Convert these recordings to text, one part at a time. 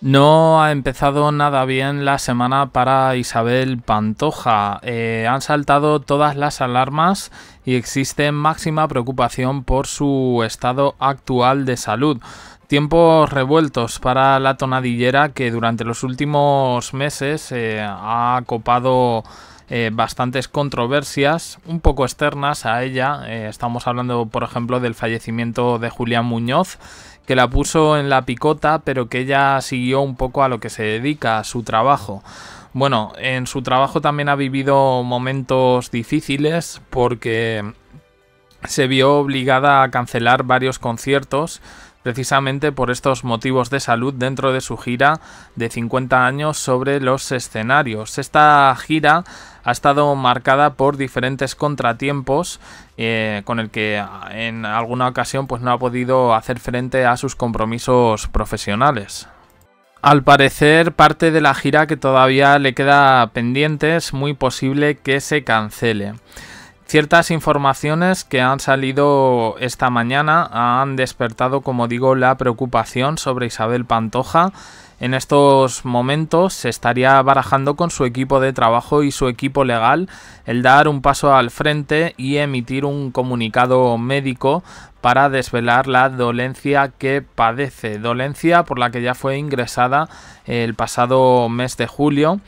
No ha empezado nada bien la semana para Isabel Pantoja. Eh, han saltado todas las alarmas y existe máxima preocupación por su estado actual de salud. Tiempos revueltos para la tonadillera que durante los últimos meses eh, ha copado eh, bastantes controversias un poco externas a ella. estamos hablando, por ejemplo, del fallecimiento de Julián Muñoz que la puso en la picota, pero que ella siguió un poco a lo que se dedica, a su trabajo. Bueno, en su trabajo también ha vivido momentos difíciles porque se vio obligada a cancelar varios conciertos precisamente por estos motivos de salud dentro de su gira de 50 años sobre los escenarios. Esta gira ha estado marcada por diferentes contratiempos eh, con el que ah, en alguna ocasión pues no ha podido hacer frente a sus compromisos profesionales. Al parecer, parte de la gira que todavía le queda pendiente es muy posible que se cancele. Ciertas informaciones que han salido esta mañana han despertado, como digo, la preocupación sobre Isabel Pantoja. En estos momentos se estaría barajando con su equipo de trabajo y su equipo legal el dar un paso al frente y emitir un comunicado médico para desvelar la dolencia que padece, dolencia por la que ya fue ingresada el pasado mes de julio.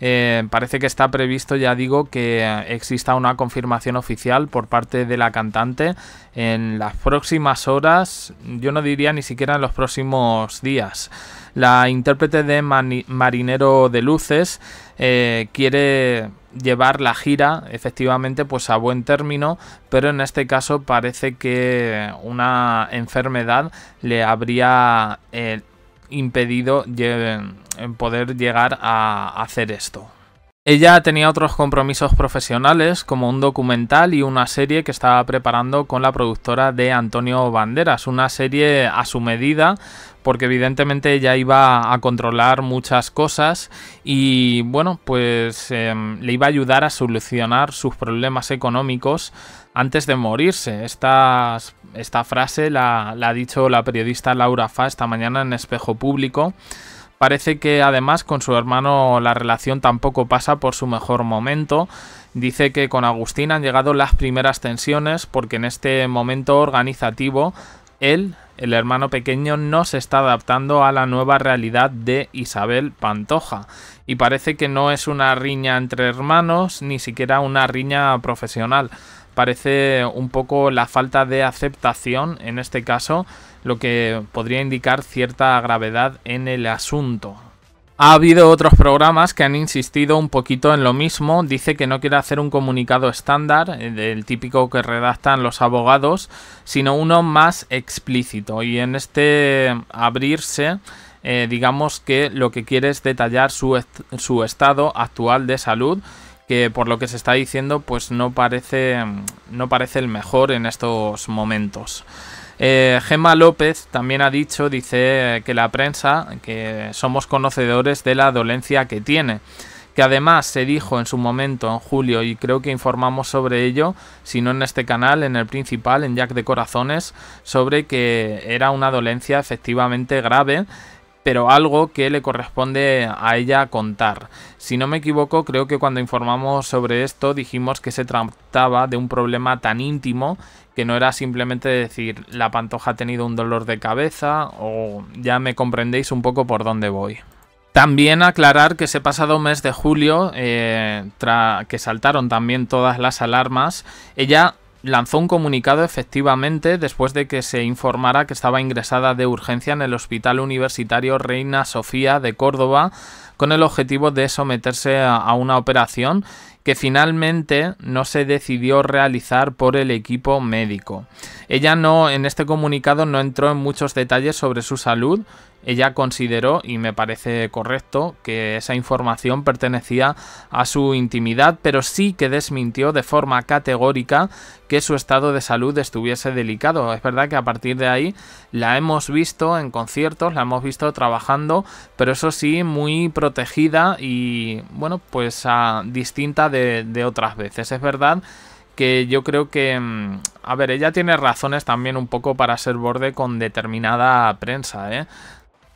Eh, parece que está previsto, ya digo, que exista una confirmación oficial por parte de la cantante en las próximas horas, yo no diría ni siquiera en los próximos días. La intérprete de Marinero de Luces eh, quiere llevar la gira efectivamente pues a buen término pero en este caso parece que una enfermedad le habría eh, impedido impedido en poder llegar a hacer esto. Ella tenía otros compromisos profesionales, como un documental y una serie que estaba preparando con la productora de Antonio Banderas, una serie a su medida, porque evidentemente ella iba a controlar muchas cosas y bueno, pues em, le iba a ayudar a solucionar sus problemas económicos antes de morirse. Esta, esta frase la, la ha dicho la periodista Laura Fa esta mañana en Espejo Público. Parece que además con su hermano la relación tampoco pasa por su mejor momento. Dice que con Agustín han llegado las primeras tensiones porque en este momento organizativo él, el hermano pequeño, no se está adaptando a la nueva realidad de Isabel Pantoja. Y parece que no es una riña entre hermanos, ni siquiera una riña profesional parece un poco la falta de aceptación, en este caso, lo que podría indicar cierta gravedad en el asunto. Ha habido otros programas que han insistido un poquito en lo mismo. Dice que no quiere hacer un comunicado estándar, eh, del típico que redactan los abogados, sino uno más explícito. Y en este abrirse, eh, digamos que lo que quiere es detallar su, su estado actual de salud que por lo que se está diciendo pues no parece, no parece el mejor en estos momentos. Eh, Gemma López también ha dicho, dice que la prensa, que somos conocedores de la dolencia que tiene, que además se dijo en su momento en julio y creo que informamos sobre ello, si no en este canal, en el principal, en Jack de Corazones, sobre que era una dolencia efectivamente grave pero algo que le corresponde a ella contar. Si no me equivoco, creo que cuando informamos sobre esto dijimos que se trataba de un problema tan íntimo que no era simplemente decir la pantoja ha tenido un dolor de cabeza o ya me comprendéis un poco por dónde voy. También aclarar que ese pasado mes de julio, eh, que saltaron también todas las alarmas, ella lanzó un comunicado efectivamente después de que se informara que estaba ingresada de urgencia en el Hospital Universitario Reina Sofía de Córdoba con el objetivo de someterse a una operación que finalmente no se decidió realizar por el equipo médico. Ella no en este comunicado no entró en muchos detalles sobre su salud ella consideró, y me parece correcto, que esa información pertenecía a su intimidad, pero sí que desmintió de forma categórica que su estado de salud estuviese delicado. Es verdad que a partir de ahí la hemos visto en conciertos, la hemos visto trabajando, pero eso sí, muy protegida y, bueno, pues distinta de, de otras veces. Es verdad que yo creo que... Mm, a ver, ella tiene razones también un poco para ser borde con determinada prensa, ¿eh?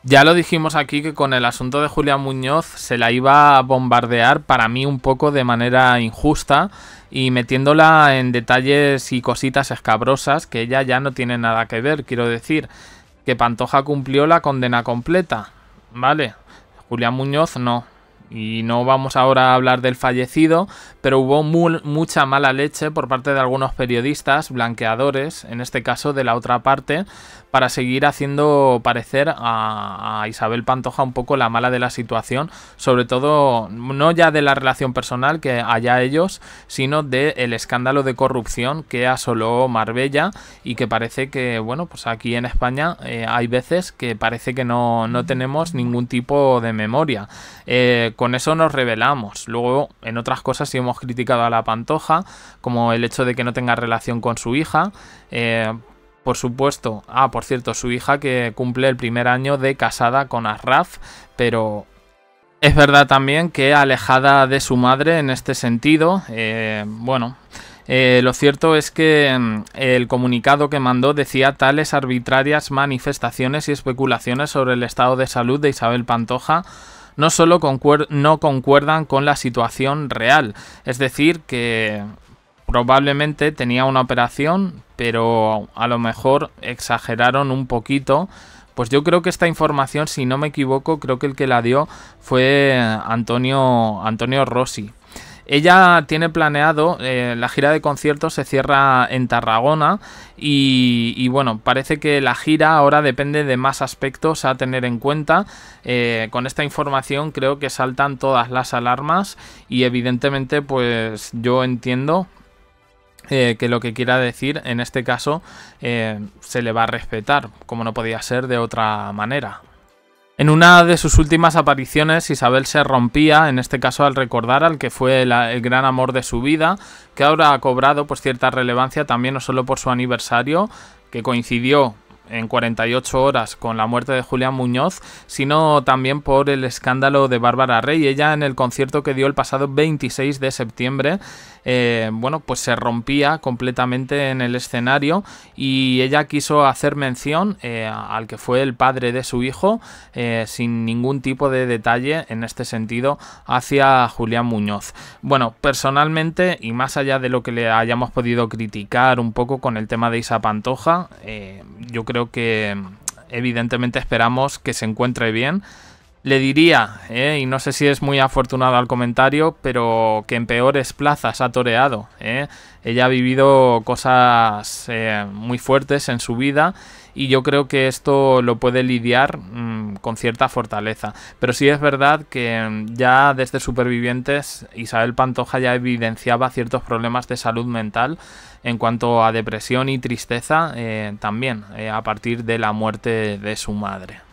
Ya lo dijimos aquí que con el asunto de Julia Muñoz se la iba a bombardear para mí un poco de manera injusta y metiéndola en detalles y cositas escabrosas que ella ya no tiene nada que ver. Quiero decir que Pantoja cumplió la condena completa, ¿vale? Julia Muñoz no. Y no vamos ahora a hablar del fallecido, pero hubo mucha mala leche por parte de algunos periodistas, blanqueadores, en este caso de la otra parte, para seguir haciendo parecer a, Isabel Pantoja un poco la mala de la situación, sobre todo no ya de la relación personal que haya ellos, sino del escándalo de corrupción que asoló Marbella y que parece que, bueno, pues aquí en España eh, hay veces que parece que no, tenemos ningún tipo de memoria. Eh, con eso nos revelamos. Luego, en otras cosas sí hemos criticado a la Pantoja, como el hecho de que no tenga relación con su hija. Eh, por supuesto, ah, por cierto, su hija que cumple el primer año de casada con Arraf... pero es verdad también que alejada de su madre en este sentido, eh, bueno, eh, lo cierto es que mm, el comunicado que mandó decía tales arbitrarias manifestaciones y especulaciones sobre el estado de salud de Isabel Pantoja no solo concuer no concuerdan con la situación real. Es decir, que probablemente tenía una operación, pero a lo mejor exageraron un poquito. Pues yo creo que esta información, si no me equivoco, creo que el que la dio fue Antonio, Antonio Rossi, ella tiene planeado, eh, la gira de conciertos se cierra en Tarragona y, bueno, parece que la gira ahora depende de más aspectos a tener en cuenta. Eh, con esta información creo que saltan todas las alarmas y evidentemente pues yo entiendo eh, que lo que quiera decir en este caso se le va a respetar, como no podía ser de otra manera. En una de sus últimas apariciones, Isabel se rompía, en este caso al recordar al que fue el gran amor de su vida, que ahora ha cobrado pues, cierta relevancia también no solo por su aniversario, que coincidió en 48 horas con la muerte de Julián Muñoz, sino también por el escándalo de Bárbara Rey. Ella en el concierto que dio el pasado 26 de septiembre eh, bueno, pues se rompía completamente en el escenario y ella quiso hacer mención eh, al que fue el padre de su hijo eh, sin ningún tipo de detalle en este sentido hacia Julián Muñoz. Bueno, personalmente y más allá de lo que le hayamos podido criticar un poco con el tema de Isa Pantoja, yo creo que evidentemente esperamos que se encuentre bien le diría, ¿eh? y no sé si es muy afortunado al comentario, pero que en peores plazas ha toreado. ¿eh? Ella ha vivido cosas eh, muy fuertes en su vida y yo creo que esto lo puede lidiar mm, con cierta fortaleza. Pero sí es verdad que mm, ya desde Supervivientes Isabel Pantoja ya evidenciaba ciertos problemas de salud mental en cuanto a depresión y tristeza eh, también eh, a partir de la muerte de su madre.